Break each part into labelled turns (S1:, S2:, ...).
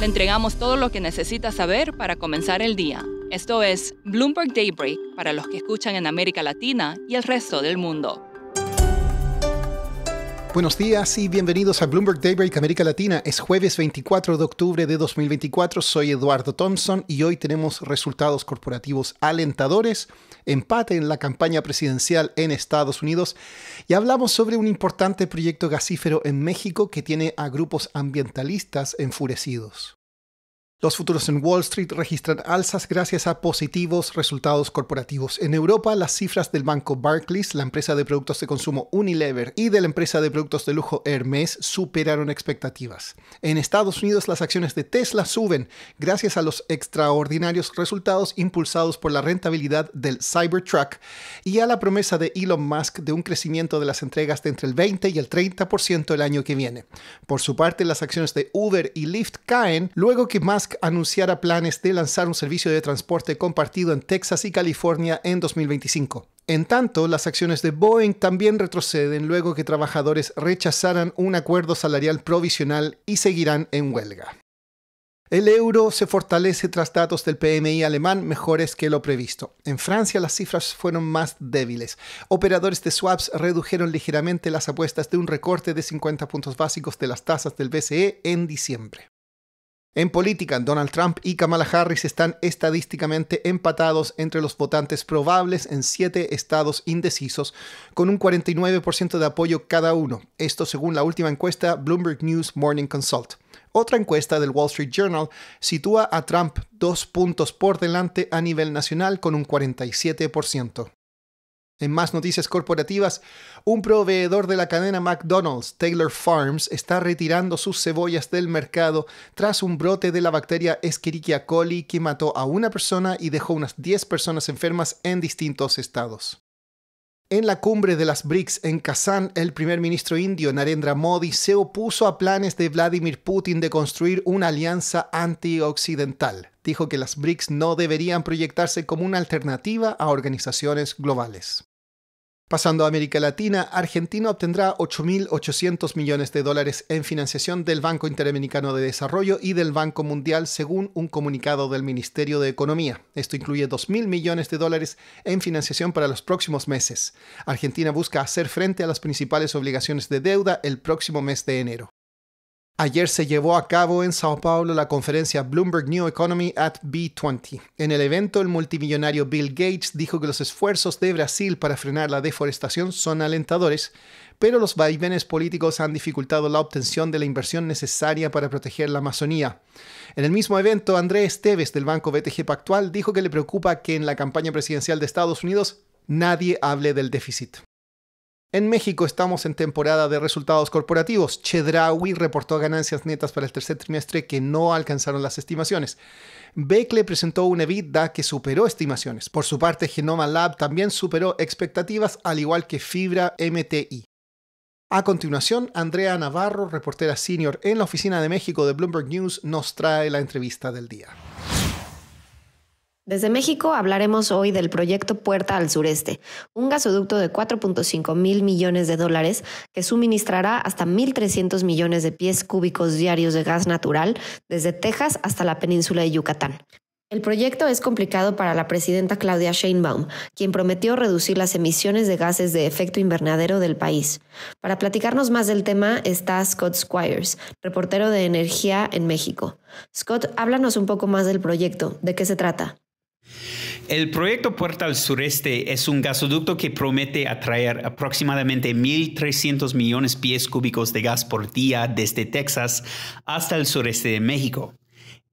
S1: Le entregamos todo lo que necesita saber para comenzar el día. Esto es Bloomberg Daybreak para los que escuchan en América Latina y el resto del mundo.
S2: Buenos días y bienvenidos a Bloomberg Daybreak América Latina. Es jueves 24 de octubre de 2024. Soy Eduardo Thompson y hoy tenemos resultados corporativos alentadores, empate en la campaña presidencial en Estados Unidos y hablamos sobre un importante proyecto gasífero en México que tiene a grupos ambientalistas enfurecidos. Los futuros en Wall Street registran alzas gracias a positivos resultados corporativos. En Europa, las cifras del banco Barclays, la empresa de productos de consumo Unilever y de la empresa de productos de lujo Hermes superaron expectativas. En Estados Unidos, las acciones de Tesla suben gracias a los extraordinarios resultados impulsados por la rentabilidad del Cybertruck y a la promesa de Elon Musk de un crecimiento de las entregas de entre el 20 y el 30% el año que viene. Por su parte, las acciones de Uber y Lyft caen luego que Musk anunciara planes de lanzar un servicio de transporte compartido en Texas y California en 2025. En tanto, las acciones de Boeing también retroceden luego que trabajadores rechazaran un acuerdo salarial provisional y seguirán en huelga. El euro se fortalece tras datos del PMI alemán mejores que lo previsto. En Francia las cifras fueron más débiles. Operadores de swaps redujeron ligeramente las apuestas de un recorte de 50 puntos básicos de las tasas del BCE en diciembre. En política, Donald Trump y Kamala Harris están estadísticamente empatados entre los votantes probables en siete estados indecisos, con un 49% de apoyo cada uno, esto según la última encuesta Bloomberg News Morning Consult. Otra encuesta del Wall Street Journal sitúa a Trump dos puntos por delante a nivel nacional con un 47%. En más noticias corporativas, un proveedor de la cadena McDonald's, Taylor Farms, está retirando sus cebollas del mercado tras un brote de la bacteria Escherichia coli que mató a una persona y dejó unas 10 personas enfermas en distintos estados. En la cumbre de las BRICS en Kazán, el primer ministro indio Narendra Modi se opuso a planes de Vladimir Putin de construir una alianza antioccidental. Dijo que las BRICS no deberían proyectarse como una alternativa a organizaciones globales. Pasando a América Latina, Argentina obtendrá 8.800 millones de dólares en financiación del Banco Interamericano de Desarrollo y del Banco Mundial, según un comunicado del Ministerio de Economía. Esto incluye 2.000 millones de dólares en financiación para los próximos meses. Argentina busca hacer frente a las principales obligaciones de deuda el próximo mes de enero. Ayer se llevó a cabo en Sao Paulo la conferencia Bloomberg New Economy at B20. En el evento, el multimillonario Bill Gates dijo que los esfuerzos de Brasil para frenar la deforestación son alentadores, pero los vaivenes políticos han dificultado la obtención de la inversión necesaria para proteger la Amazonía. En el mismo evento, Andrés Teves del banco BTG Pactual dijo que le preocupa que en la campaña presidencial de Estados Unidos nadie hable del déficit. En México estamos en temporada de resultados corporativos. Chedrawi reportó ganancias netas para el tercer trimestre que no alcanzaron las estimaciones. Beckle presentó una EBITDA que superó estimaciones. Por su parte, Genoma Lab también superó expectativas, al igual que Fibra MTI. A continuación, Andrea Navarro, reportera senior en la oficina de México de Bloomberg News, nos trae la entrevista del día.
S1: Desde México hablaremos hoy del proyecto Puerta al Sureste, un gasoducto de 4.5 mil millones de dólares que suministrará hasta 1.300 millones de pies cúbicos diarios de gas natural desde Texas hasta la península de Yucatán. El proyecto es complicado para la presidenta Claudia Sheinbaum, quien prometió reducir las emisiones de gases de efecto invernadero del país. Para platicarnos más del tema está Scott Squires, reportero de energía en México. Scott, háblanos un poco más del proyecto, ¿de qué se trata?
S3: El proyecto Puerta al Sureste es un gasoducto que promete atraer aproximadamente 1.300 millones de pies cúbicos de gas por día desde Texas hasta el sureste de México.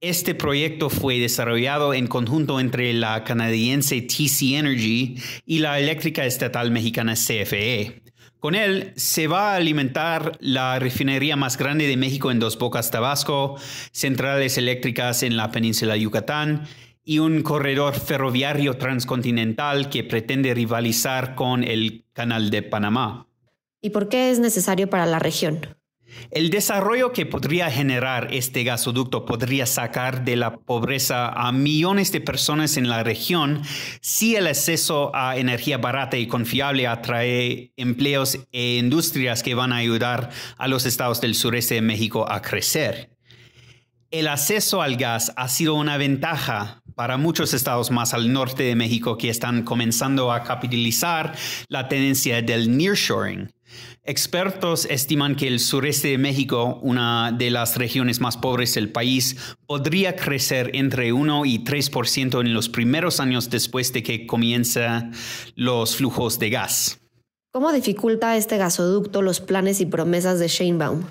S3: Este proyecto fue desarrollado en conjunto entre la canadiense TC Energy y la eléctrica estatal mexicana CFE. Con él se va a alimentar la refinería más grande de México en Dos Bocas, Tabasco, centrales eléctricas en la península de Yucatán y un corredor ferroviario transcontinental que pretende rivalizar con el Canal de Panamá.
S1: ¿Y por qué es necesario para la región? El
S3: desarrollo que podría generar este gasoducto podría sacar de la pobreza a millones de personas en la región si el acceso a energía barata y confiable atrae empleos e industrias que van a ayudar a los estados del sureste de México a crecer. El acceso al gas ha sido una ventaja para muchos estados más al norte de México que están comenzando a capitalizar la tendencia del nearshoring. Expertos estiman que el sureste de México, una de las regiones más pobres del país, podría crecer entre 1 y 3% en los primeros años después de que comiencen los flujos de gas.
S1: ¿Cómo dificulta este gasoducto los planes y promesas de Sheinbaum?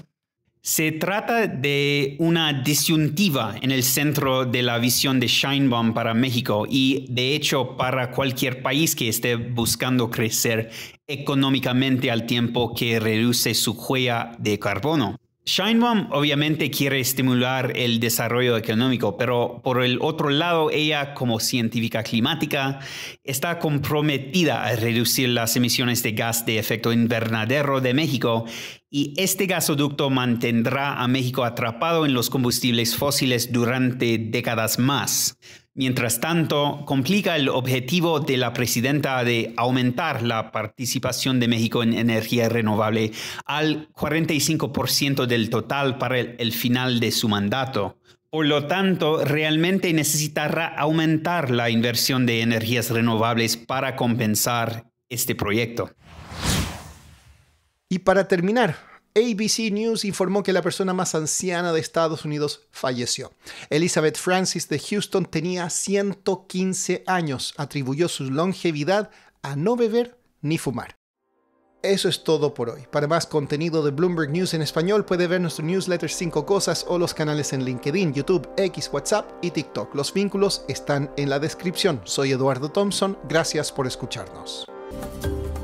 S3: Se trata de una disyuntiva en el centro de la visión de Scheinbaum para México y de hecho para cualquier país que esté buscando crecer económicamente al tiempo que reduce su huella de carbono. Scheinbaum obviamente quiere estimular el desarrollo económico, pero por el otro lado, ella como científica climática está comprometida a reducir las emisiones de gas de efecto invernadero de México y este gasoducto mantendrá a México atrapado en los combustibles fósiles durante décadas más. Mientras tanto, complica el objetivo de la presidenta de aumentar la participación de México en energía renovable al 45% del total para el, final de su mandato. Por lo tanto, realmente necesitará aumentar la inversión de energías renovables para compensar este proyecto.
S2: Y para terminar, ABC News informó que la persona más anciana de Estados Unidos falleció. Elizabeth Francis de Houston tenía 115 años. Atribuyó su longevidad a no beber ni fumar. Eso es todo por hoy. Para más contenido de Bloomberg News en español puede ver nuestro newsletter 5 Cosas o los canales en LinkedIn, YouTube, X, WhatsApp y TikTok. Los vínculos están en la descripción. Soy Eduardo Thompson, gracias por escucharnos.